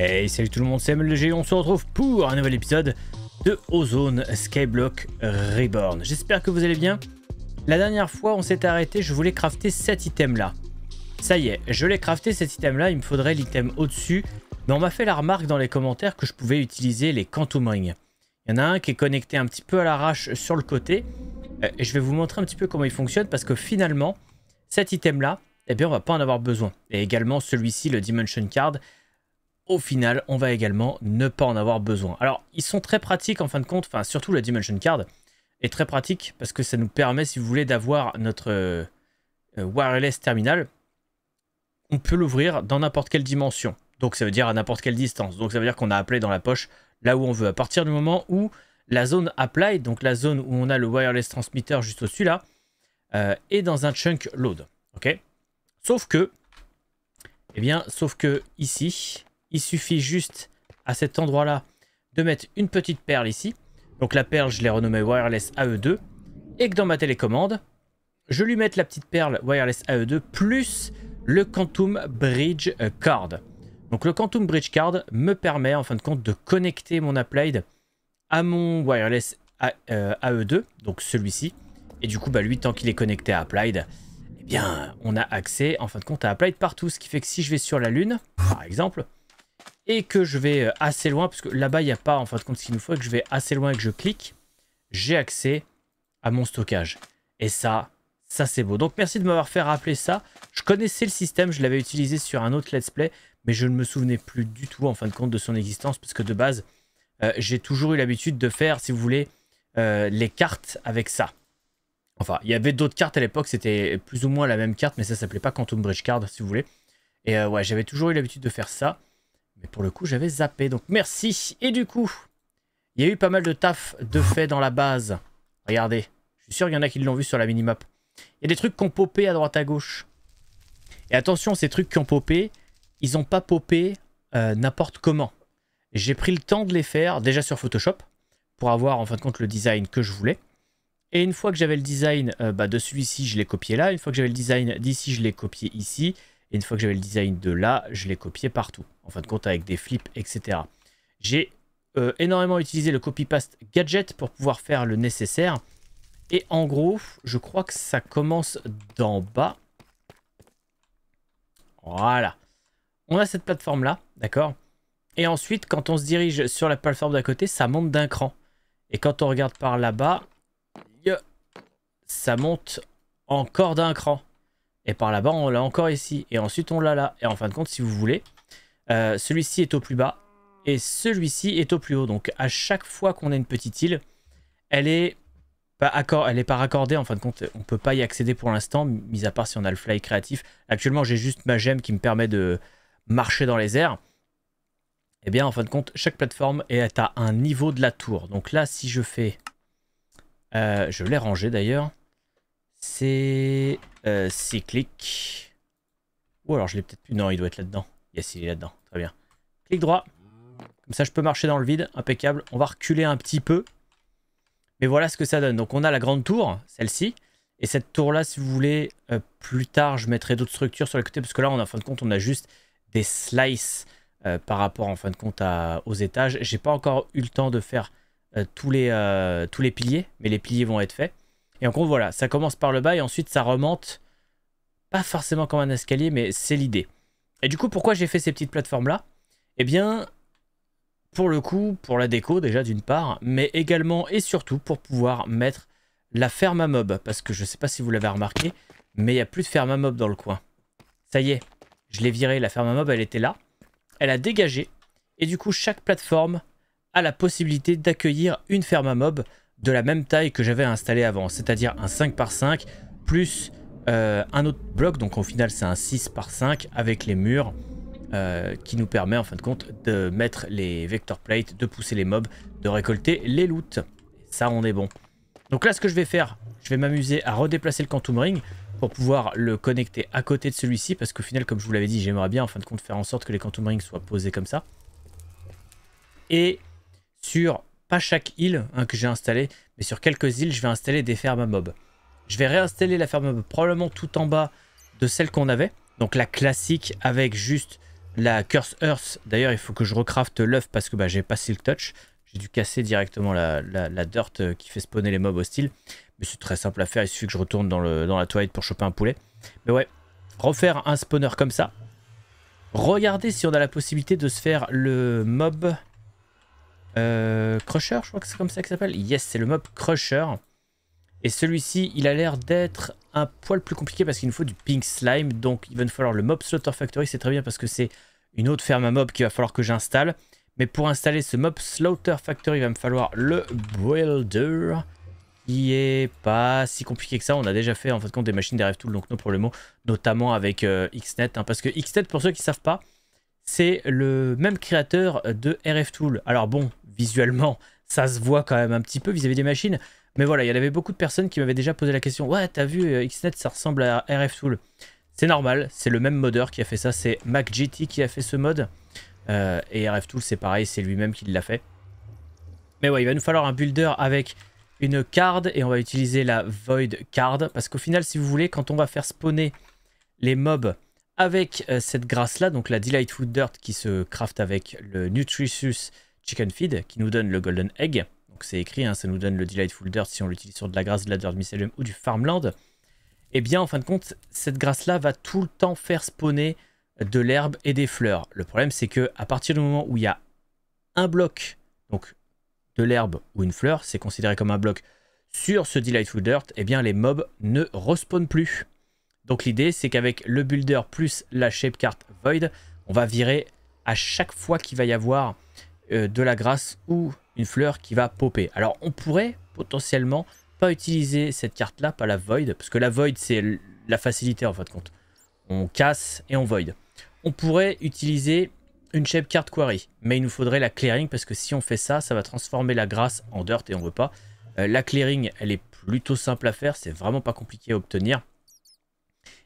Hey, salut tout le monde, c'est MLG, on se retrouve pour un nouvel épisode de Ozone Skyblock Reborn. J'espère que vous allez bien. La dernière fois, on s'est arrêté, je voulais crafter cet item-là. Ça y est, je l'ai crafté cet item-là, il me faudrait l'item au-dessus, mais on m'a fait la remarque dans les commentaires que je pouvais utiliser les Quantum Rings. Il y en a un qui est connecté un petit peu à l'arrache sur le côté, euh, et je vais vous montrer un petit peu comment il fonctionne, parce que finalement, cet item-là, eh bien, on va pas en avoir besoin. Et également celui-ci, le Dimension Card, au final, on va également ne pas en avoir besoin. Alors, ils sont très pratiques en fin de compte, enfin, surtout la Dimension Card est très pratique parce que ça nous permet, si vous voulez, d'avoir notre euh, wireless terminal. On peut l'ouvrir dans n'importe quelle dimension. Donc, ça veut dire à n'importe quelle distance. Donc, ça veut dire qu'on a appelé dans la poche là où on veut. À partir du moment où la zone apply, donc la zone où on a le wireless transmitter juste au-dessus là, euh, est dans un chunk load. Ok Sauf que, eh bien, sauf que ici, il suffit juste à cet endroit-là de mettre une petite perle ici. Donc la perle, je l'ai renommée Wireless AE2. Et que dans ma télécommande, je lui mette la petite perle Wireless AE2 plus le Quantum Bridge Card. Donc le Quantum Bridge Card me permet en fin de compte de connecter mon Applied à mon Wireless AE2, euh, e donc celui-ci. Et du coup, bah, lui, tant qu'il est connecté à Applied, eh bien, on a accès en fin de compte à Applied partout. Ce qui fait que si je vais sur la Lune, par exemple, et que je vais euh, assez loin, parce que là-bas, il n'y a pas en fin de compte ce qu'il nous faut, et que je vais assez loin et que je clique, j'ai accès à mon stockage. Et ça, ça c'est beau. Donc merci de m'avoir fait rappeler ça. Je connaissais le système, je l'avais utilisé sur un autre let's play, mais je ne me souvenais plus du tout en fin de compte de son existence, parce que de base, euh, j'ai toujours eu l'habitude de faire, si vous voulez, euh, les cartes avec ça. Enfin, il y avait d'autres cartes à l'époque, c'était plus ou moins la même carte, mais ça s'appelait pas Quantum Bridge Card, si vous voulez. Et ouais, j'avais toujours eu l'habitude de faire ça. Mais pour le coup, j'avais zappé. Donc merci. Et du coup, il y a eu pas mal de taf de fait dans la base. Regardez. Je suis sûr qu'il y en a qui l'ont vu sur la minimap. Il y a des trucs qui ont popé à droite à gauche. Et attention, ces trucs qui ont popé, ils n'ont pas popé euh, n'importe comment. J'ai pris le temps de les faire déjà sur Photoshop pour avoir en fin de compte le design que je voulais. Et une fois que j'avais le design euh, bah, de celui-ci, je l'ai copié là. Une fois que j'avais le design d'ici, je l'ai copié ici. Et une fois que j'avais le design de là, je l'ai copié partout. En fin de compte, avec des flips, etc. J'ai euh, énormément utilisé le copy-paste gadget pour pouvoir faire le nécessaire. Et en gros, je crois que ça commence d'en bas. Voilà. On a cette plateforme-là, d'accord Et ensuite, quand on se dirige sur la plateforme d'à côté, ça monte d'un cran. Et quand on regarde par là-bas, ça monte encore d'un cran. Et par là-bas, on l'a encore ici. Et ensuite, on l'a là. Et en fin de compte, si vous voulez, euh, celui-ci est au plus bas. Et celui-ci est au plus haut. Donc, à chaque fois qu'on a une petite île, elle est pas, accord, elle est pas raccordée. En fin de compte, on ne peut pas y accéder pour l'instant, mis à part si on a le fly créatif. Actuellement, j'ai juste ma gemme qui me permet de marcher dans les airs. Et eh bien, en fin de compte, chaque plateforme est à un niveau de la tour. Donc là, si je fais... Euh, je l'ai rangé d'ailleurs. C'est euh, clic. Ou alors je l'ai peut-être plus. Non, il doit être là-dedans. Yes, il est là-dedans. Très bien. Clic droit. Comme ça, je peux marcher dans le vide. Impeccable. On va reculer un petit peu. Mais voilà ce que ça donne. Donc on a la grande tour, celle-ci. Et cette tour-là, si vous voulez, euh, plus tard, je mettrai d'autres structures sur le côté. Parce que là, on a, en fin de compte, on a juste des slices euh, par rapport, en fin de compte, aux étages. J'ai pas encore eu le temps de faire euh, tous, les, tous les piliers. Mais les piliers vont être faits. Et en gros, voilà, ça commence par le bas et ensuite ça remonte, pas forcément comme un escalier, mais c'est l'idée. Et du coup, pourquoi j'ai fait ces petites plateformes-là Eh bien, pour le coup, pour la déco déjà d'une part, mais également et surtout pour pouvoir mettre la ferme à mob. Parce que je ne sais pas si vous l'avez remarqué, mais il n'y a plus de ferme à mob dans le coin. Ça y est, je l'ai viré. la ferme à mob elle était là. Elle a dégagé, et du coup chaque plateforme a la possibilité d'accueillir une ferme à mob de la même taille que j'avais installé avant, c'est-à-dire un 5x5 plus euh, un autre bloc, donc au final c'est un 6x5 avec les murs euh, qui nous permet en fin de compte de mettre les vector plates, de pousser les mobs, de récolter les loots. Ça on est bon. Donc là ce que je vais faire, je vais m'amuser à redéplacer le quantum pour pouvoir le connecter à côté de celui-ci parce qu'au final comme je vous l'avais dit j'aimerais bien en fin de compte faire en sorte que les quantum soient posés comme ça. Et sur pas chaque île hein, que j'ai installée, mais sur quelques îles, je vais installer des fermes à mobs. Je vais réinstaller la ferme probablement tout en bas de celle qu'on avait. Donc la classique avec juste la Curse Earth. D'ailleurs, il faut que je recrafte l'œuf parce que bah, j'ai pas Silk Touch. J'ai dû casser directement la, dirt euh, qui fait spawner les mobs hostiles. Mais c'est très simple à faire, il suffit que je retourne dans, le, dans la toilette pour choper un poulet. Mais ouais, refaire un spawner comme ça. Regardez si on a la possibilité de se faire le mob euh, Crusher, je crois que c'est comme ça qu'il s'appelle. Yes, c'est le mob Crusher. Et celui-ci, il a l'air d'être un poil plus compliqué parce qu'il nous faut du pink slime. Donc il va nous falloir le mob Slaughter Factory. C'est très bien parce que c'est une autre ferme à mob qu'il va falloir que j'installe. Mais pour installer ce mob Slaughter Factory, il va me falloir le Builder. Qui est pas si compliqué que ça. On a déjà fait en fait compte des machines d'RF tout, donc non pour le mot. Notamment avec euh, Xnet. Hein. parce que Xnet, pour ceux qui ne savent pas, c'est le même créateur de RF Tool. Alors bon, visuellement, ça se voit quand même un petit peu vis-à-vis des machines. Mais voilà, il y avait beaucoup de personnes qui m'avaient déjà posé la question Ouais, t'as vu, euh, Xnet, ça ressemble à RFTool. C'est normal, c'est le même modeur qui a fait ça, c'est MacGT qui a fait ce mod. Euh, et et RFTool, c'est pareil, c'est lui-même qui l'a fait. Mais ouais, il va nous falloir un builder avec une card et on va utiliser la void card parce qu'au final, si vous voulez, quand on va faire spawner les mobs avec euh, cette grâce là, donc la Delightful Dirt qui se craft avec le Nutritious chicken feed qui nous donne le golden egg. Donc c'est écrit, hein, ça nous donne le delightful dirt si on l'utilise sur de la grâce de la dirt mycelium ou du farmland. et eh bien, en fin de compte, cette grâce là va tout le temps faire spawner de l'herbe et des fleurs. Le problème, c'est que à partir du moment où il y a un bloc, donc de l'herbe ou une fleur, c'est considéré comme un bloc sur ce Delightful Dirt, et eh bien les mobs ne respawnent plus. Donc l'idée, c'est qu'avec le builder plus la shape card void, on va virer à chaque fois qu'il va y avoir euh, de la grâce ou une fleur qui va popper. Alors on pourrait potentiellement pas utiliser cette carte là, pas la void, parce que la void c'est la facilité en fin de compte. On casse et on void. On pourrait utiliser une shape card quarry, mais il nous faudrait la clearing parce que si on fait ça, ça va transformer la grâce en dirt et on veut pas. Euh, la clearing elle est plutôt simple à faire, c'est vraiment pas compliqué à obtenir.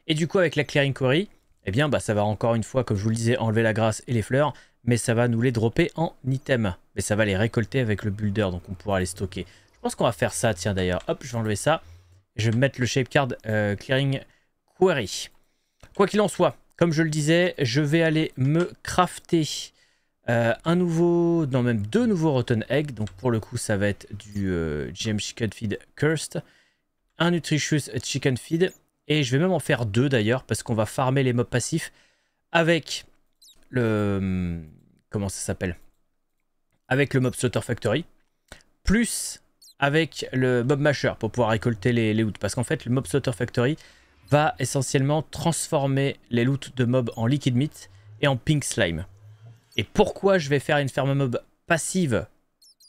Et du coup avec la clearing quarry, eh bien bah, ça va encore une fois, comme je vous le disais, enlever la grâce et les fleurs mais ça va nous les dropper en item. Mais ça va les récolter avec le builder, donc on pourra les stocker. Je pense qu'on va faire ça, tiens d'ailleurs. Hop, je vais enlever ça. Je vais mettre le shape card euh, clearing query. Quoi qu'il en soit, comme je le disais, je vais aller me crafter euh, un nouveau, non même deux nouveaux Rotten Egg. Donc pour le coup, ça va être du euh, GM Chicken Feed Cursed, un Nutritious Chicken Feed. Et je vais même en faire deux d'ailleurs, parce qu'on va farmer les mobs passifs avec le... Comment ça s'appelle Avec le Mob Slaughter Factory, plus avec le Mob Masher pour pouvoir récolter les, les loots. Parce qu'en fait, le Mob Slaughter Factory va essentiellement transformer les loot de mob en liquid meat et en pink slime. Et pourquoi je vais faire une ferme mob passive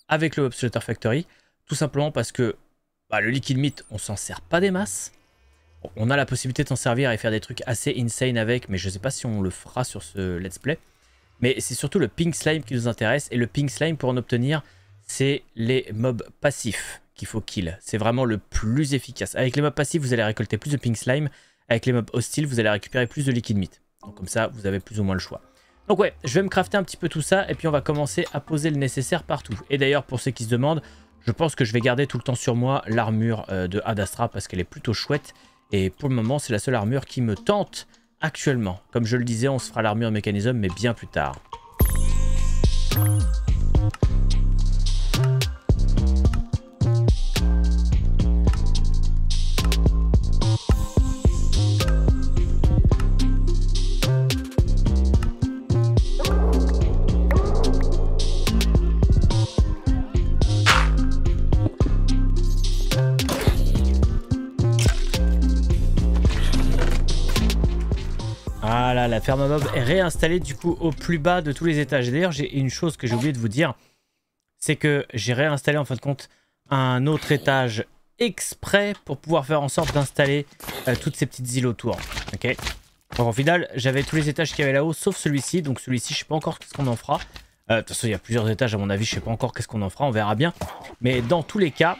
avec le Mob Slaughter Factory Tout simplement parce que bah, le liquid meat, on s'en sert pas des masses on a la possibilité de s'en servir et faire des trucs assez insane avec, mais je sais pas si on le fera sur ce let's play. Mais c'est surtout le pink slime qui nous intéresse, et le pink slime pour en obtenir, c'est les mobs passifs qu'il faut kill. C'est vraiment le plus efficace. Avec les mobs passifs, vous allez récolter plus de pink slime, avec les mobs hostiles, vous allez récupérer plus de liquid meat. Donc comme ça, vous avez plus ou moins le choix. Donc ouais, je vais me crafter un petit peu tout ça, et puis on va commencer à poser le nécessaire partout. Et d'ailleurs, pour ceux qui se demandent, je pense que je vais garder tout le temps sur moi l'armure euh, de Adastra, parce qu'elle est plutôt chouette, et pour le moment, c'est la seule armure qui me tente actuellement. Comme je le disais, on se fera l'armure mécanisme, mais bien plus tard. ferme à mob est réinstallée du coup au plus bas de tous les étages. D'ailleurs, j'ai une chose que j'ai oublié de vous dire, c'est que j'ai réinstallé en fin de compte un autre étage exprès pour pouvoir faire en sorte d'installer euh, toutes ces petites îles autour. Ok. Donc en final, j'avais tous les étages qui avaient là-haut, sauf celui-ci. Donc celui-ci, je sais pas encore qu'est-ce qu'on en fera. Euh, de toute façon, il y a plusieurs étages, à mon avis, je sais pas encore qu'est-ce qu'on en fera, on verra bien. Mais dans tous les cas,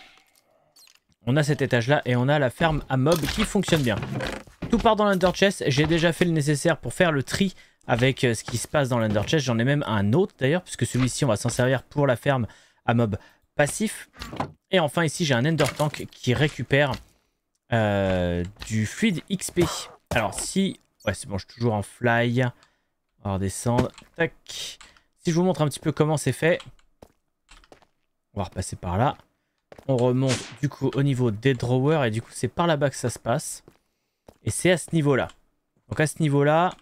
on a cet étage-là et on a la ferme à mob qui fonctionne bien. Tout part dans chest. J'ai déjà fait le nécessaire pour faire le tri avec euh, ce qui se passe dans l'underchest. J'en ai même un autre d'ailleurs, puisque celui-ci, on va s'en servir pour la ferme à mob passif. Et enfin, ici, j'ai un ender tank qui récupère euh, du fluide XP. Alors, si... Ouais, c'est bon, je suis toujours en fly. On va redescendre. Tac. Si je vous montre un petit peu comment c'est fait. On va repasser par là. On remonte du coup au niveau des drawers et du coup c'est par là-bas que ça se passe. Et c'est à ce niveau-là. Donc à ce niveau-là,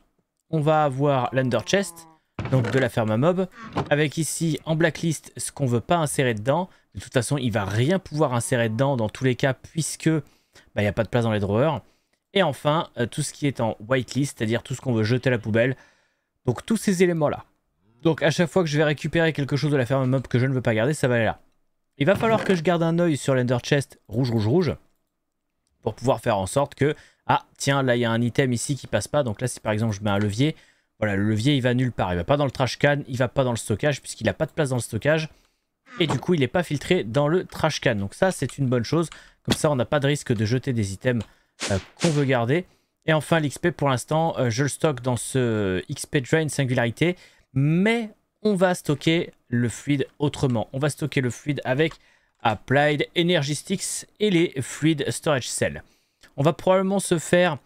on va avoir l'underchest, donc de la ferme mob, avec ici en blacklist ce qu'on veut pas insérer dedans. De toute façon, il va rien pouvoir insérer dedans dans tous les cas puisque bah, il n'y a pas de place dans les drawers. Et enfin, euh, tout ce qui est en whitelist, c'est-à-dire tout ce qu'on veut jeter à la poubelle. Donc tous ces éléments-là. Donc à chaque fois que je vais récupérer quelque chose de la ferme mob que je ne veux pas garder, ça va aller là. Il va falloir que je garde un œil sur l'Ender Chest rouge, rouge, rouge. Pour pouvoir faire en sorte que... Ah, tiens, là, il y a un item ici qui passe pas. Donc là, si par exemple, je mets un levier, voilà, le levier, il va nulle part. Il va pas dans le trash can, il va pas dans le stockage, puisqu'il a pas de place dans le stockage. Et du coup, il n'est pas filtré dans le trash can. Donc ça, c'est une bonne chose. Comme ça, on n'a pas de risque de jeter des items euh, qu'on veut garder. Et enfin, l'XP, pour l'instant, euh, je le stocke dans ce XP Drain Singularité. Mais on va stocker le fluide autrement. On va stocker le fluide avec Applied Energistics et les Fluid Storage Cell. On va probablement se faire,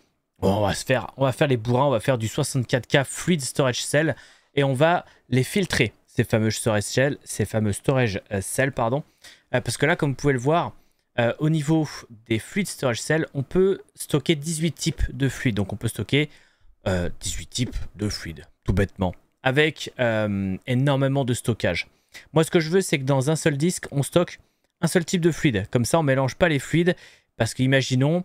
on va se faire, on va faire les bourrins, on va faire du 64K Fluid Storage Cell et on va les filtrer ces fameux storage euh, Cells, ces fameux storage pardon, euh, parce que là, comme vous pouvez le voir, euh, au niveau des Fluid storage Cells, on peut stocker 18 types de fluides, donc on peut stocker 18 types de fluides, tout bêtement avec euh, énormément de stockage. Moi, ce que je veux, c'est que dans un seul disque, on stocke un seul type de fluide. Comme ça, on ne mélange pas les fluides. Parce qu'imaginons,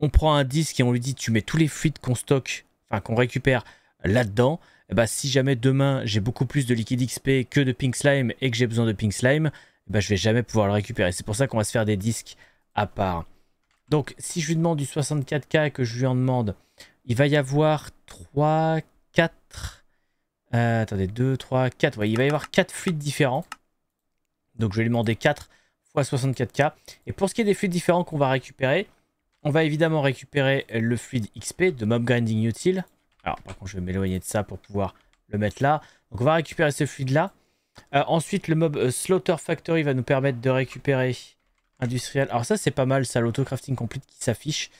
on prend un disque et on lui dit tu mets tous les fluides qu'on stocke, enfin qu'on récupère là-dedans. Bah, si jamais demain j'ai beaucoup plus de liquide XP que de Pink Slime et que j'ai besoin de Pink Slime, bah, je vais jamais pouvoir le récupérer. C'est pour ça qu'on va se faire des disques à part. Donc si je lui demande du 64K que je lui en demande, il va y avoir 3, euh, attendez, 2, 3, 4. il va y avoir 4 fluides différents. Donc je vais lui demander 4 x 64K. Et pour ce qui est des fluides différents qu'on va récupérer, on va évidemment récupérer le fluide XP de Mob Grinding Utile. Alors par contre je vais m'éloigner de ça pour pouvoir le mettre là. Donc on va récupérer ce fluide là. Euh, ensuite le mob euh, Slaughter Factory va nous permettre de récupérer industriel. Alors ça c'est pas mal ça, l'auto-crafting complete qui s'affiche.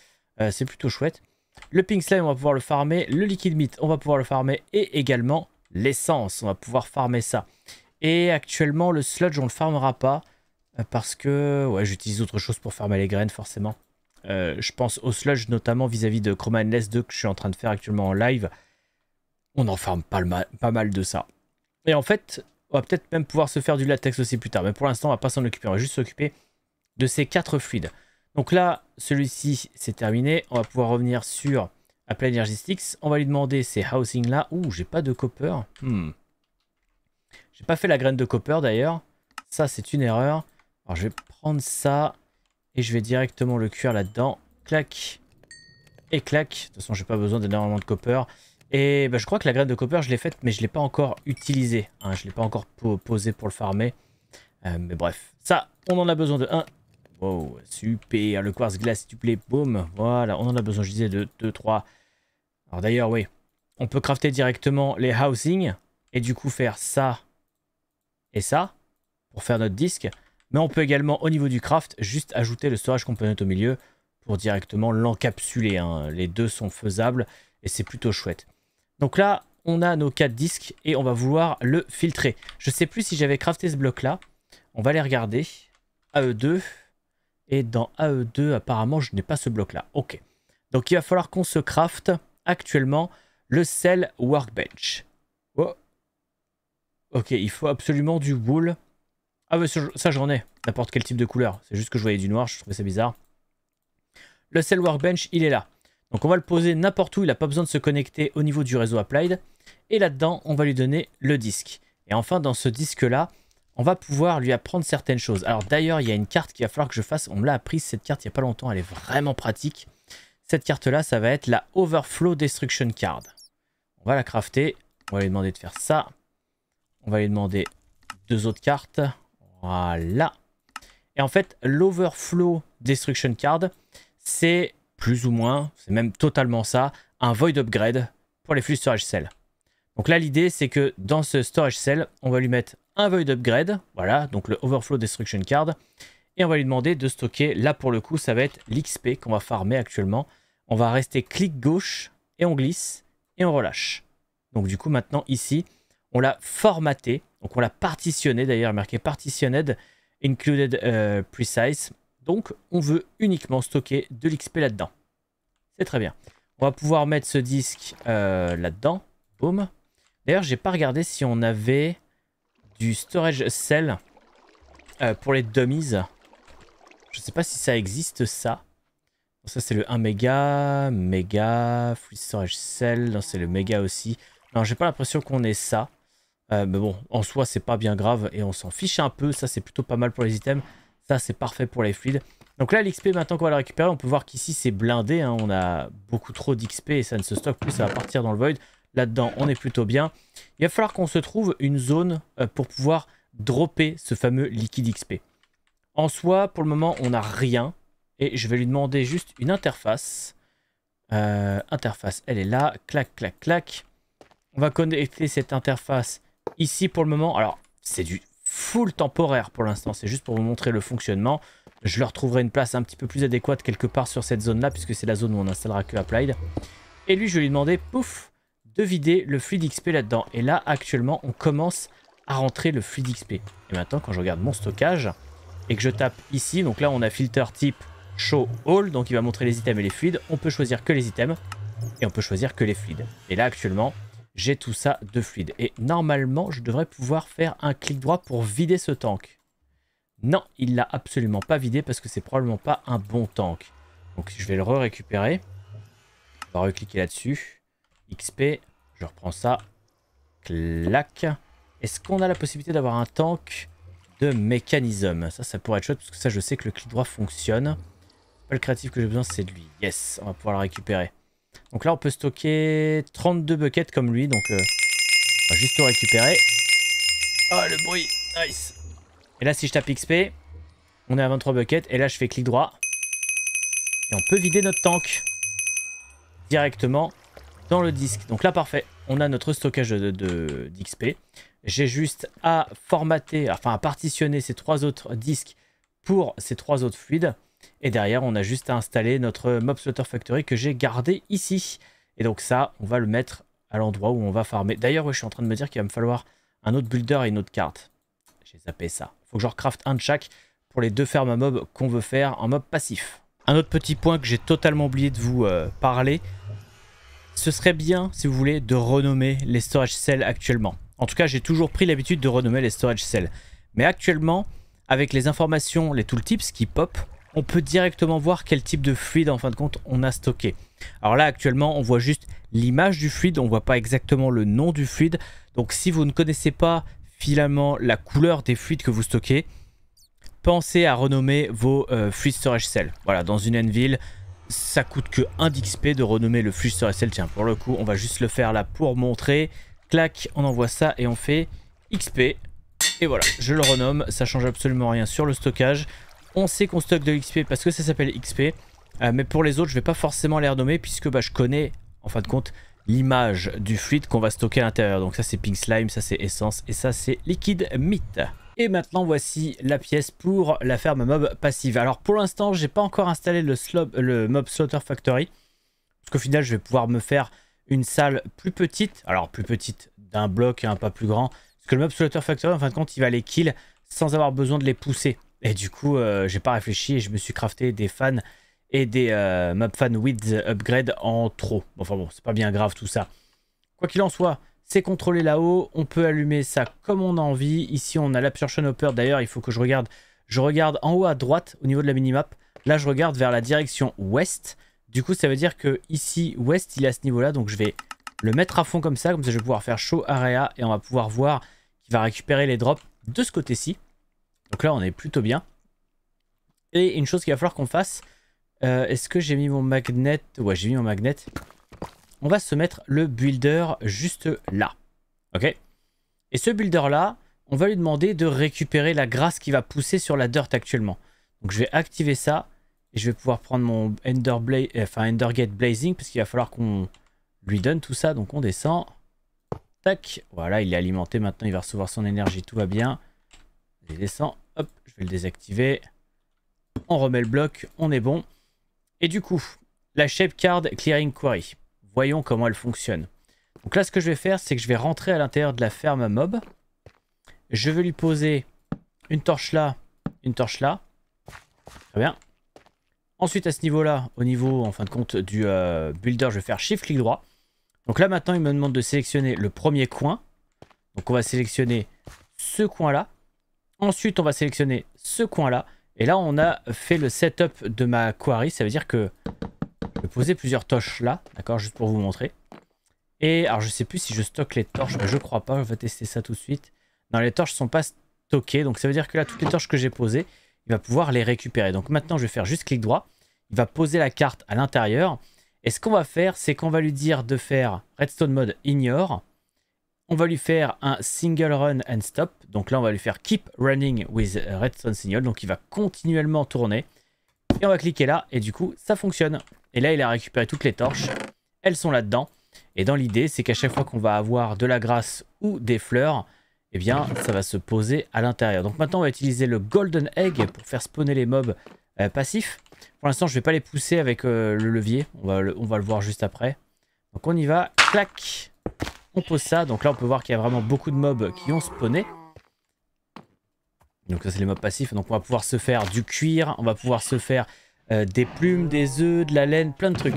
c'est plutôt chouette. Le Pink Slime on va pouvoir le farmer. Le Liquid Meat on va pouvoir le farmer. Et également l'essence. On va pouvoir farmer ça. Et actuellement, le sludge, on le farmera pas. Euh, parce que ouais, j'utilise autre chose pour farmer les graines, forcément. Euh, je pense au sludge, notamment vis-à-vis de Chroma 2 que je suis en train de faire actuellement en live. On en farme pas, mal, pas mal de ça. Et en fait, on va peut-être même pouvoir se faire du latex aussi plus tard. Mais pour l'instant, on va pas s'en occuper. On va juste s'occuper de ces quatre fluides. Donc là, celui-ci, c'est terminé. On va pouvoir revenir sur plein Energistics. On va lui demander ces housing là. Ouh, j'ai pas de copper. Hmm. J'ai pas fait la graine de copper d'ailleurs. Ça, c'est une erreur. Alors, je vais prendre ça et je vais directement le cuire là-dedans. Clac et clac. De toute façon, j'ai pas besoin d'énormément de copper. Et bah, je crois que la graine de copper, je l'ai faite, mais je l'ai pas encore utilisée. Hein. Je l'ai pas encore posée pour le farmer. Euh, mais bref, ça, on en a besoin de 1. Wow, super. Le quartz glace, s'il te plaît. Boum. Voilà, on en a besoin, je disais, de 2, 3. Alors d'ailleurs, oui. On peut crafter directement les housings. Et du coup, faire ça et ça. Pour faire notre disque. Mais on peut également, au niveau du craft, juste ajouter le storage component au milieu. Pour directement l'encapsuler. Hein. Les deux sont faisables. Et c'est plutôt chouette. Donc là, on a nos 4 disques. Et on va vouloir le filtrer. Je sais plus si j'avais crafté ce bloc là. On va les regarder. AE2. Et dans AE2, apparemment, je n'ai pas ce bloc-là. Ok. Donc il va falloir qu'on se craft actuellement le Cell Workbench. Oh. Ok, il faut absolument du wool. Ah mais ça j'en ai, n'importe quel type de couleur. C'est juste que je voyais du noir, je trouvais ça bizarre. Le Cell Workbench, il est là. Donc on va le poser n'importe où, il n'a pas besoin de se connecter au niveau du réseau Applied. Et là-dedans, on va lui donner le disque. Et enfin, dans ce disque-là, on va pouvoir lui apprendre certaines choses. Alors d'ailleurs, il y a une carte qu'il va falloir que je fasse. On me l'a apprise, cette carte, il n'y a pas longtemps. Elle est vraiment pratique. Cette carte-là, ça va être la Overflow Destruction Card. On va la crafter. On va lui demander de faire ça. On va lui demander deux autres cartes. Voilà. Et en fait, l'Overflow Destruction Card, c'est plus ou moins, c'est même totalement ça, un Void Upgrade pour les flux Storage Cell. Donc là, l'idée, c'est que dans ce Storage Cell, on va lui mettre un void upgrade, voilà, donc le overflow destruction card, et on va lui demander de stocker, là pour le coup ça va être l'XP qu'on va farmer actuellement, on va rester clic gauche, et on glisse, et on relâche. Donc du coup maintenant ici, on l'a formaté, donc on l'a partitionné d'ailleurs, marqué partitioned, included euh, precise, donc on veut uniquement stocker de l'XP là-dedans. C'est très bien. On va pouvoir mettre ce disque euh, là-dedans, Boom. D'ailleurs j'ai pas regardé si on avait du storage cell euh, pour les dummies. Je sais pas si ça existe ça. ça c'est le 1 méga, méga, free storage cell, c'est le méga aussi. Non j'ai pas l'impression qu'on ait ça. Euh, mais bon, en soi c'est pas bien grave et on s'en fiche un peu, ça c'est plutôt pas mal pour les items. Ça c'est parfait pour les fluides. Donc là l'XP maintenant qu'on va le récupérer, on peut voir qu'ici c'est blindé, hein. on a beaucoup trop d'XP et ça ne se stocke plus, ça va partir dans le void. Là-dedans, on est plutôt bien. Il va falloir qu'on se trouve une zone euh, pour pouvoir dropper ce fameux liquide XP. En soi, pour le moment, on n'a rien. Et je vais lui demander juste une interface. Euh, interface, elle est là. Clac, clac, clac. On va connecter cette interface ici pour le moment. Alors, c'est du full temporaire pour l'instant. C'est juste pour vous montrer le fonctionnement. Je leur trouverai une place un petit peu plus adéquate quelque part sur cette zone-là, puisque c'est la zone où on installera que Applied. Et lui, je vais lui demander, pouf, de vider le fluide XP là-dedans. Et là, actuellement, on commence à rentrer le fluide XP. Et maintenant, quand je regarde mon stockage et que je tape ici, donc là, on a filter type show all, donc il va montrer les items et les fluides. On peut choisir que les items et on peut choisir que les fluides. Et là, actuellement, j'ai tout ça de fluide. Et normalement, je devrais pouvoir faire un clic droit pour vider ce tank. Non, il l'a absolument pas vidé parce que c'est probablement pas un bon tank. Donc je vais le récupérer On va recliquer là-dessus. XP. Je reprends ça. Clac. Est-ce qu'on a la possibilité d'avoir un tank de mécanisme Ça, ça pourrait être chouette parce que ça, je sais que le clic droit fonctionne. Pas le créatif que j'ai besoin, c'est de lui. Yes, on va pouvoir le récupérer. Donc là, on peut stocker 32 buckets comme lui. Donc, euh, on va juste le récupérer. Ah, le bruit. Nice. Et là, si je tape XP, on est à 23 buckets. Et là, je fais clic droit. Et on peut vider notre tank directement le disque. Donc là, parfait. On a notre stockage de d'XP. J'ai juste à formater, enfin à partitionner ces trois autres disques pour ces trois autres fluides. Et derrière, on a juste à installer notre mob slaughter Factory que j'ai gardé ici. Et donc ça, on va le mettre à l'endroit où on va farmer. D'ailleurs, je suis en train de me dire qu'il va me falloir un autre builder et une autre carte. J'ai zappé ça. Faut que je recraft un de chaque pour les deux fermes à mob qu'on veut faire en mob passif. Un autre petit point que j'ai totalement oublié de vous euh, parler, ce serait bien, si vous voulez, de renommer les storage cells actuellement. En tout cas, j'ai toujours pris l'habitude de renommer les storage cells. Mais actuellement, avec les informations, les tooltips qui pop, on peut directement voir quel type de fluide en fin de compte on a stocké. Alors là actuellement on voit juste l'image du fluide, on ne voit pas exactement le nom du fluide. Donc si vous ne connaissez pas finalement la couleur des fluides que vous stockez, pensez à renommer vos euh, fluid storage cells. Voilà, dans une Enville, ça coûte que 1 d'XP de renommer le flux sur SL. Tiens, pour le coup, on va juste le faire là pour montrer. Clac, on envoie ça et on fait XP. Et voilà, je le renomme. Ça change absolument rien sur le stockage. On sait qu'on stocke de l'XP parce que ça s'appelle XP. Euh, mais pour les autres, je vais pas forcément les renommer puisque bah, je connais, en fin de compte, l'image du fluide qu'on va stocker à l'intérieur. Donc ça, c'est Pink Slime, ça, c'est Essence et ça, c'est Liquide Mythe. Et maintenant voici la pièce pour la ferme mob passive. Alors pour l'instant j'ai pas encore installé le, mob slaughter factory. Parce qu'au final je vais pouvoir me faire une salle plus petite. Alors plus petite d'un bloc, un pas plus grand. Parce que le mob slaughter factory en fin de compte il va les kill sans avoir besoin de les pousser. Et du coup euh, j'ai pas réfléchi et je me suis crafté des fans et des euh, mob fan with upgrade en trop. Enfin bon c'est pas bien grave tout ça. Quoi qu'il en soit, c'est contrôlé là-haut. On peut allumer ça comme on a envie. Ici, on a l'absorption hopper. D'ailleurs, il faut que je regarde. Je regarde en haut à droite au niveau de la minimap. Là, je regarde vers la direction ouest. Du coup, ça veut dire que ici, ouest, il est à ce niveau-là. Donc, je vais le mettre à fond comme ça. Comme ça, je vais pouvoir faire show area et on va pouvoir voir qu'il va récupérer les drops de ce côté-ci. Donc là, on est plutôt bien. Et une chose qu'il va falloir qu'on fasse, euh, est-ce que j'ai mis mon magnet Ouais, j'ai mis mon magnet on va se mettre le builder juste là. Ok Et ce builder là, on va lui demander de récupérer la grâce qui va pousser sur la dirt actuellement. Donc je vais activer ça et je vais pouvoir prendre mon Ender, euh, enfin, Ender Gate Blazing parce qu'il va falloir qu'on lui donne tout ça. Donc on descend. Tac. Voilà, il est alimenté. Maintenant, il va recevoir son énergie. Tout va bien. Je descends. Hop, je vais le désactiver. On remet le bloc. On est bon. Et du coup, la Shape Card Clearing Query. Voyons comment elle fonctionne. Donc là, ce que je vais faire, c'est que je vais rentrer à l'intérieur de la ferme mob. Je vais lui poser une torche là, une torche là. Très bien. Ensuite, à ce niveau-là, au niveau, en fin de compte, du euh, builder, je vais faire shift-clic droit. Donc là, maintenant, il me demande de sélectionner le premier coin. Donc on va sélectionner ce coin-là. Ensuite, on va sélectionner ce coin-là. Et là, on a fait le setup de ma quarry. Ça veut dire que vais poser plusieurs torches là, d'accord, juste pour vous montrer. Et alors je sais plus si je stocke les torches, mais je crois pas, je va tester ça tout de suite. Non, les torches sont pas stockées, donc ça veut dire que là, toutes les torches que j'ai posées, il va pouvoir les récupérer. Donc maintenant, je vais faire juste clic droit, il va poser la carte à l'intérieur. Et ce qu'on va faire, c'est qu'on va lui dire de faire redstone mode ignore. On va lui faire un single run and stop. Donc là, on va lui faire keep running with redstone signal. Donc il va continuellement tourner. Et on va cliquer là, et du coup, ça fonctionne. Et là, il a récupéré toutes les torches. Elles sont là-dedans. Et dans l'idée, c'est qu'à chaque fois qu'on va avoir de la grâce ou des fleurs, eh bien, ça va se poser à l'intérieur. Donc maintenant, on va utiliser le Golden Egg pour faire spawner les mobs euh, passifs. Pour l'instant, je ne vais pas les pousser avec euh, le levier. On va on va le voir juste après. Donc on y va. Clac On pose ça. Donc là, on peut voir qu'il y a vraiment beaucoup de mobs qui ont spawné. Donc ça, c'est les mobs passifs. Donc on va pouvoir se faire du cuir. On va pouvoir se faire euh, des plumes, des œufs, de la laine, plein de trucs.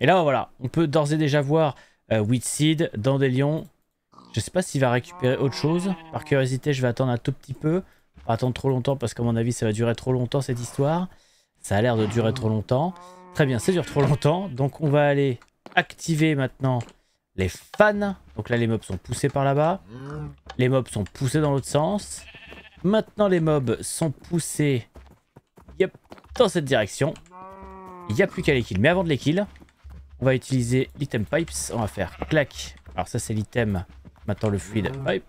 Et là, voilà, on peut d'ores et déjà voir euh, dans des lions. Je ne sais pas s'il va récupérer autre chose. Par curiosité, je vais attendre un tout petit peu. Pas attendre trop longtemps parce qu'à mon avis, ça va durer trop longtemps cette histoire. Ça a l'air de durer trop longtemps. Très bien, ça dure trop longtemps. Donc on va aller activer maintenant les fans. Donc là, les mobs sont poussés par là-bas. Les mobs sont poussés dans l'autre sens. Maintenant, les mobs sont poussés Yep, dans cette direction. Il n'y a plus qu'à les kills. Mais avant de les kills, on va utiliser l'item pipes. On va faire clac. Alors ça c'est l'item, maintenant le fluide ah. pipe.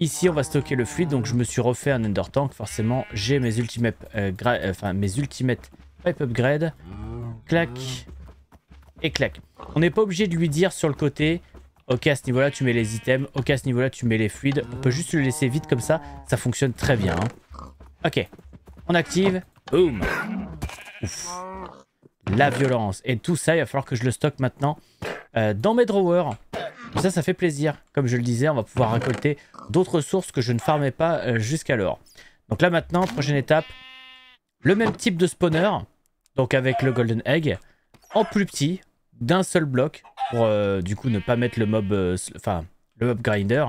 Ici on va stocker le fluide, donc je me suis refait un under tank. Forcément j'ai mes ultimate, euh, euh, enfin, mes ultimate pipe upgrade. Clac et clac. On n'est pas obligé de lui dire sur le côté, ok à ce niveau là tu mets les items, ok à ce niveau là tu mets les fluides. On peut juste le laisser vite comme ça, ça fonctionne très bien. Hein. Ok, on active Boum La violence. Et tout ça, il va falloir que je le stocke maintenant euh, dans mes drawers. Ça, ça fait plaisir. Comme je le disais, on va pouvoir récolter d'autres sources que je ne farmais pas euh, jusqu'alors. Donc là maintenant, prochaine étape, le même type de spawner, donc avec le golden egg, en plus petit, d'un seul bloc, pour euh, du coup ne pas mettre le mob, enfin le mob grinder,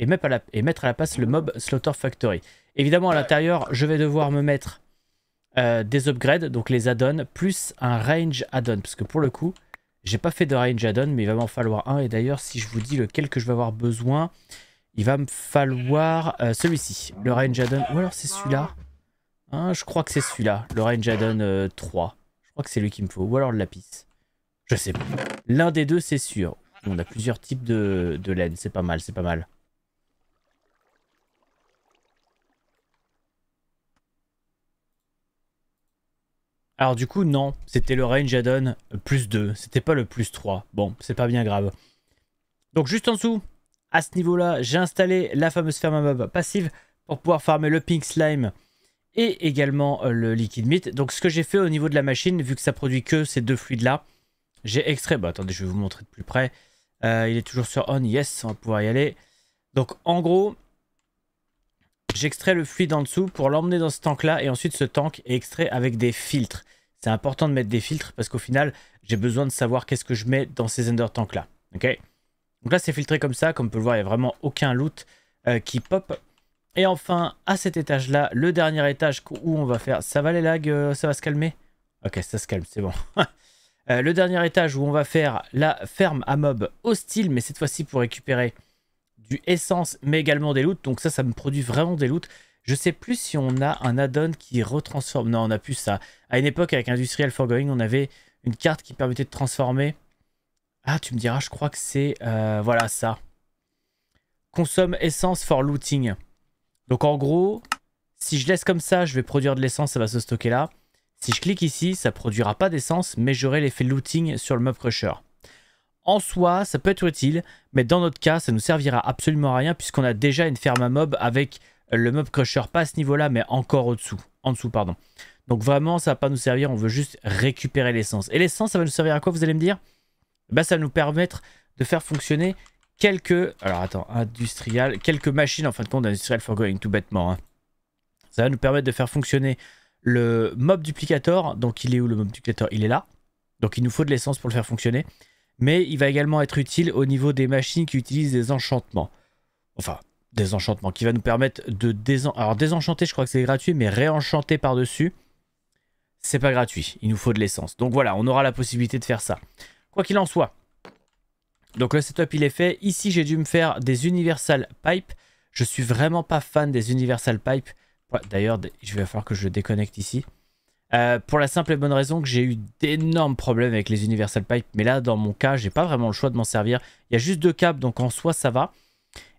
et, et mettre à la place le mob slaughter factory. Évidemment à l'intérieur, je vais devoir me mettre euh, des upgrades, donc les add-ons, plus un range add-on. Parce que pour le coup, j'ai pas fait de range add-on, mais il va m'en falloir un. Et d'ailleurs, si je vous dis lequel que je vais avoir besoin, il va me falloir euh, celui-ci, le range add-on. Ou alors c'est celui-là. Hein, je crois que c'est celui-là, le range add-on 3. Euh, je crois que c'est lui qu'il me faut. Ou alors le lapis. Je sais pas. L'un des deux, c'est sûr. On a plusieurs types de laine. C'est pas mal, c'est pas mal. Alors du coup, non, c'était le range add plus 2, c'était pas le plus 3. Bon, c'est pas bien grave. Donc juste en dessous, à ce niveau-là, j'ai installé la fameuse ferme à mob passive pour pouvoir farmer le pink slime et également euh, le liquid meat. Donc ce que j'ai fait au niveau de la machine, vu que ça produit que ces deux fluides-là, j'ai extrait... Bon, bah, attendez, je vais vous montrer de plus près. Euh, il est toujours sur on, yes, on va pouvoir y aller. Donc en gros, J'extrais le fluide en dessous pour l'emmener dans ce tank-là et ensuite ce tank est extrait avec des filtres. C'est important de mettre des filtres parce qu'au final, j'ai besoin de savoir qu'est-ce que je mets dans ces Ender Tanks-là. Ok Donc là, c'est filtré comme ça. Comme on peut le voir, il n'y a vraiment aucun loot euh, qui pop. Et enfin, à cet étage-là, le dernier étage où on va faire... Ça va les lags euh, Ça va se calmer Ok, ça se calme, c'est bon. Euh, le dernier étage où on va faire la ferme à mob hostile, mais cette fois-ci pour récupérer essence, mais également des loots. Donc ça, ça me produit vraiment des loot. Je sais plus si on a un add-on qui retransforme. Non, on a plus ça. À une époque, avec Industrial Forgoing, on avait une carte qui permettait de transformer. Ah, tu me diras, je crois que c'est... Euh, voilà, ça. Consomme essence for looting. Donc en gros, si je laisse comme ça, je vais produire de l'essence, ça va se stocker là. Si je clique ici, ça produira pas d'essence, mais j'aurai l'effet looting sur le mob crusher en soi, ça peut être utile, mais dans notre cas, ça nous servira absolument à rien puisqu'on a déjà une ferme à mob avec le mob crusher, pas à ce niveau-là, mais encore au-dessous. En dessous, pardon. Donc vraiment, ça ne va pas nous servir, on veut juste récupérer l'essence. Et l'essence, ça va nous servir à quoi, vous allez me dire eh ben, Ça va nous permettre de faire fonctionner quelques... Alors attends, industrial, quelques machines, en fin de compte, industrial for going tout bêtement. Hein. Ça va nous permettre de faire fonctionner le mob duplicator. Donc il est où le mob duplicator Il est là. Donc il nous faut de l'essence pour le faire fonctionner mais il va également être utile au niveau des machines qui utilisent des enchantements. Enfin, des enchantements, qui va nous permettre de désen... Alors, désenchanter, je crois que c'est gratuit, mais réenchanter par-dessus, c'est pas gratuit. Il nous faut de l'essence. Donc voilà, on aura la possibilité de faire ça. Quoi qu'il en soit, donc le setup, il est fait. Ici, j'ai dû me faire des Universal Pipe. Je suis vraiment pas fan des Universal Pipe. D'ailleurs, je vais falloir que je déconnecte ici. Euh, pour la simple et bonne raison que j'ai eu d'énormes problèmes avec les Universal Pipe. Mais là, dans mon cas, j'ai pas vraiment le choix de m'en servir. Il y a juste deux câbles, donc en soi, ça va.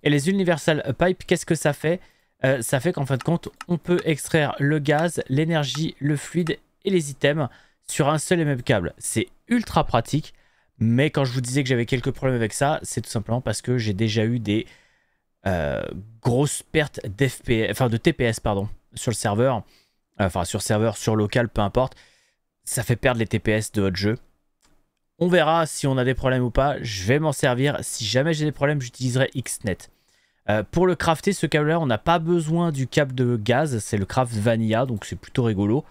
Et les Universal Pipe, qu'est-ce que ça fait euh, Ça fait qu'en fin de compte, on peut extraire le gaz, l'énergie, le fluide et les items sur un seul et même câble. C'est ultra pratique. Mais quand je vous disais que j'avais quelques problèmes avec ça, c'est tout simplement parce que j'ai déjà eu des euh, grosses pertes de TPS pardon, sur le serveur. Euh, enfin sur serveur, sur local, peu importe, ça fait perdre les TPS de votre jeu. On verra si on a des problèmes ou pas, je vais m'en servir. Si jamais j'ai des problèmes, j'utiliserai XNet. Euh, pour le crafter, ce câble-là, on n'a pas besoin du câble de gaz, c'est le craft vanilla, donc c'est plutôt rigolo.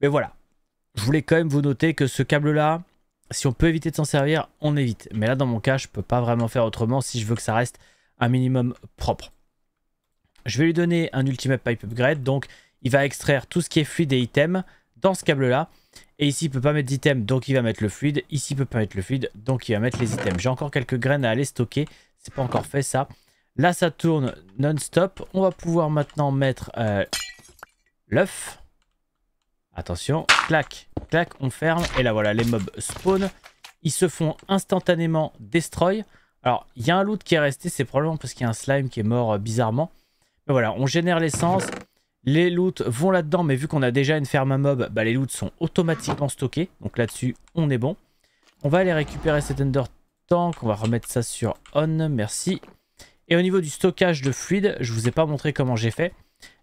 Mais voilà, je voulais quand même vous noter que ce câble-là, si on peut éviter de s'en servir, on évite. Mais là, dans mon cas, je ne peux pas vraiment faire autrement si je veux que ça reste un minimum propre. Je vais lui donner un Ultimate Pipe Upgrade, donc il va extraire tout ce qui est fluide et item dans ce câble-là. Et ici, il peut pas mettre d'item, donc il va mettre le fluide. Ici, il peut pas mettre le fluide, donc il va mettre les items. J'ai encore quelques graines à aller stocker. C'est pas encore fait, ça. Là, ça tourne non-stop. On va pouvoir maintenant mettre euh, l'œuf. Attention, clac, clac, on ferme. Et là, voilà, les mobs spawn. Ils se font instantanément destroy. Alors, il y a un loot qui est resté. C'est probablement parce qu'il y a un slime qui est mort euh, bizarrement. Mais voilà, on génère l'essence. Les loots vont là-dedans, mais vu qu'on a déjà une ferme à mob, bah, les loots sont automatiquement stockés. Donc là-dessus, on est bon. On va aller récupérer cet Undertank. Tank. On va remettre ça sur On. Merci. Et au niveau du stockage de fluide, je vous ai pas montré comment j'ai fait.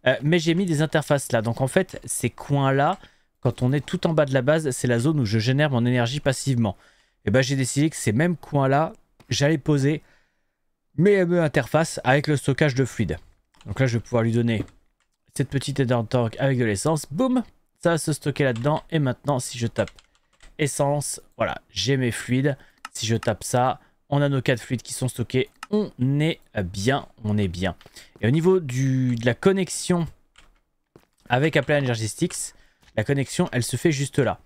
Euh, mais j'ai mis des interfaces là. Donc en fait, ces coins-là, quand on est tout en bas de la base, c'est la zone où je génère mon énergie passivement. Et bah, j'ai décidé que ces mêmes coins-là, j'allais poser mes ME interfaces avec le stockage de fluide. Donc là, je vais pouvoir lui donner cette petite torque avec de l'essence, boum, ça va se stocker là-dedans. Et maintenant, si je tape essence, voilà, j'ai mes fluides. Si je tape ça, on a nos quatre fluides qui sont stockés. On est bien, on est bien. Et au niveau du, de la connexion avec Apple Energistics, la connexion, elle se fait juste là.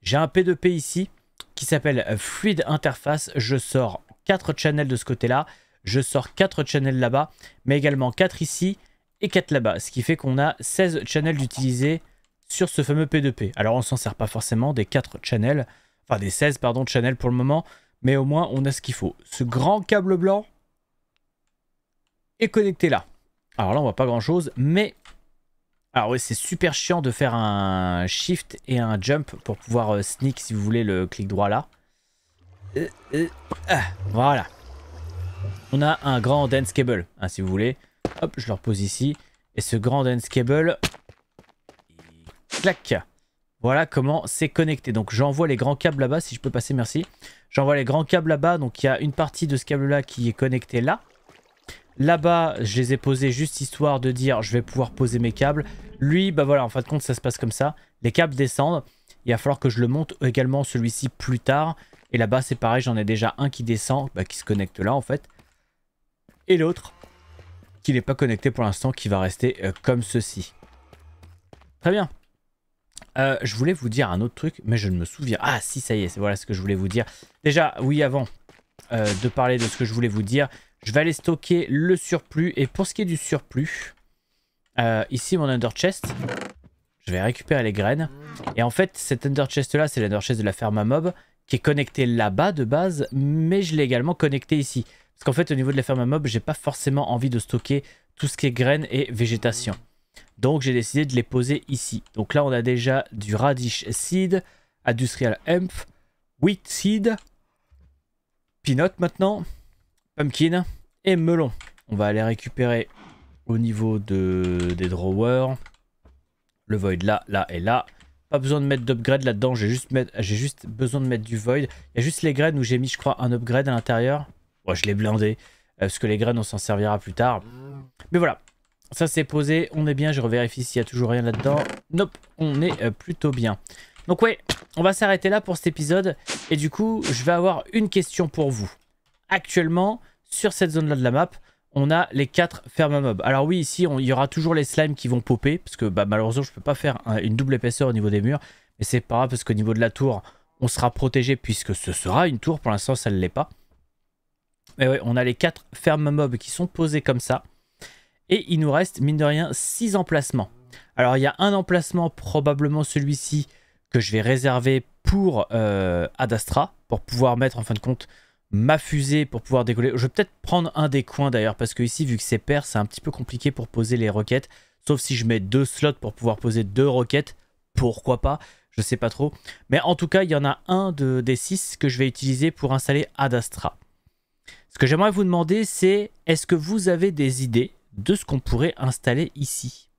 J'ai un P2P ici qui s'appelle Fluid Interface. Je sors 4 channels de ce côté-là. Je sors quatre channels là-bas, mais également quatre ici, et 4 là-bas. Ce qui fait qu'on a 16 channels d'utiliser sur ce fameux P2P. Alors on s'en sert pas forcément des 4 channels, enfin des 16 pardon channels pour le moment, mais au moins on a ce qu'il faut. Ce grand câble blanc est connecté là. Alors là on voit pas grand chose, mais... Alors ah oui c'est super chiant de faire un shift et un jump pour pouvoir euh, sneak si vous voulez le clic droit là. Euh, euh, ah, voilà. On a un grand dance cable, hein, si vous voulez. Hop, je le repose ici. Et ce grand cable. clac voilà comment c'est connecté. Donc j'envoie les grands câbles là-bas, si je peux passer, merci. J'envoie les grands câbles là-bas, donc il y a une partie de ce câble-là qui est connecté là. Là-bas, je les ai posés juste histoire de dire je vais pouvoir poser mes câbles. Lui, bah voilà, en fin de compte, ça se passe comme ça. Les câbles descendent. Il va falloir que je le monte également celui-ci plus tard. Et là-bas, c'est pareil, j'en ai déjà un qui descend, bah, qui se connecte là en fait. Et l'autre, il n'est pas connecté pour l'instant, qui va rester euh, comme ceci. Très bien. Euh, je voulais vous dire un autre truc, mais je ne me souviens. Ah si, ça y est, voilà ce que je voulais vous dire. Déjà, oui, avant euh, de parler de ce que je voulais vous dire, je vais aller stocker le surplus. Et pour ce qui est du surplus, ici, mon under chest, je vais récupérer les graines. Et en fait, cet under chest là, c'est l'underchest de la ferme à mob, qui est connecté là-bas de base, mais je l'ai également connecté ici. Parce qu'en fait, au niveau de la ferme à mob, j'ai pas forcément envie de stocker tout ce qui est graines et végétation. Donc j'ai décidé de les poser ici. Donc là, on a déjà du radish seed, industrial hemp, wheat seed, peanut maintenant, pumpkin et melon. On va aller récupérer au niveau de, des drawers le void là, là et là. Pas besoin de mettre d'upgrade là-dedans, j'ai juste, juste, besoin de mettre du void. Il y a juste les graines où j'ai mis, je crois, un upgrade à l'intérieur. Oh, je l'ai blindé. Parce euh, que les graines, on s'en servira plus tard. Mm. Mais voilà. Ça, c'est posé. On est bien. Je revérifie s'il y a toujours rien là-dedans. Nope. On est euh, plutôt bien. Donc ouais, on va s'arrêter là pour cet épisode. Et du coup, je vais avoir une question pour vous. Actuellement, sur cette zone-là de la map, on a les 4 fermes mobs. Alors oui, ici, il y aura toujours les slimes qui vont popper. Parce que bah, malheureusement, je ne peux pas faire une double épaisseur au niveau des murs. Mais c'est pas grave parce qu'au niveau de la tour, on sera protégé puisque ce sera une tour. Pour l'instant, ça ne l'est pas. Mais on a les quatre fermes mobs qui sont posées comme ça. Et il nous reste, mine de rien, 6 emplacements. Alors il y a un emplacement, probablement celui-ci, que je vais réserver pour euh, Adastra, pour pouvoir mettre en fin de compte ma fusée pour pouvoir décoller. Je vais peut-être prendre un des coins d'ailleurs, parce que ici, vu que c'est pair, c'est un petit peu compliqué pour poser les roquettes. Sauf si je mets deux slots pour pouvoir poser deux roquettes, pourquoi pas, je sais pas trop. Mais en tout cas, il y en a un des six que je vais utiliser pour installer Adastra. Ce que j'aimerais vous demander, c'est est-ce que vous avez des idées de ce qu'on pourrait installer ici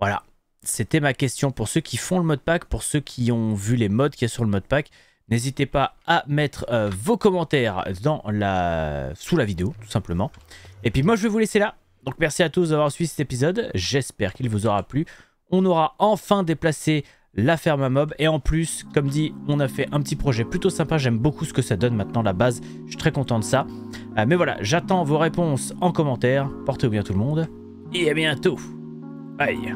Voilà, c'était ma question pour ceux qui font le modpack, pour ceux qui ont vu les modes qu'il y a sur le modpack. N'hésitez pas à mettre euh, vos commentaires dans la... sous la vidéo, tout simplement. Et puis moi, je vais vous laisser là. Donc merci à tous d'avoir suivi cet épisode. J'espère qu'il vous aura plu. On aura enfin déplacé la ferme à mob. Et en plus, comme dit, on a fait un petit projet plutôt sympa. J'aime beaucoup ce que ça donne maintenant, la base. Je suis très content de ça. Euh, mais voilà, j'attends vos réponses en commentaire. Portez-vous bien tout le monde. Et à bientôt. Bye.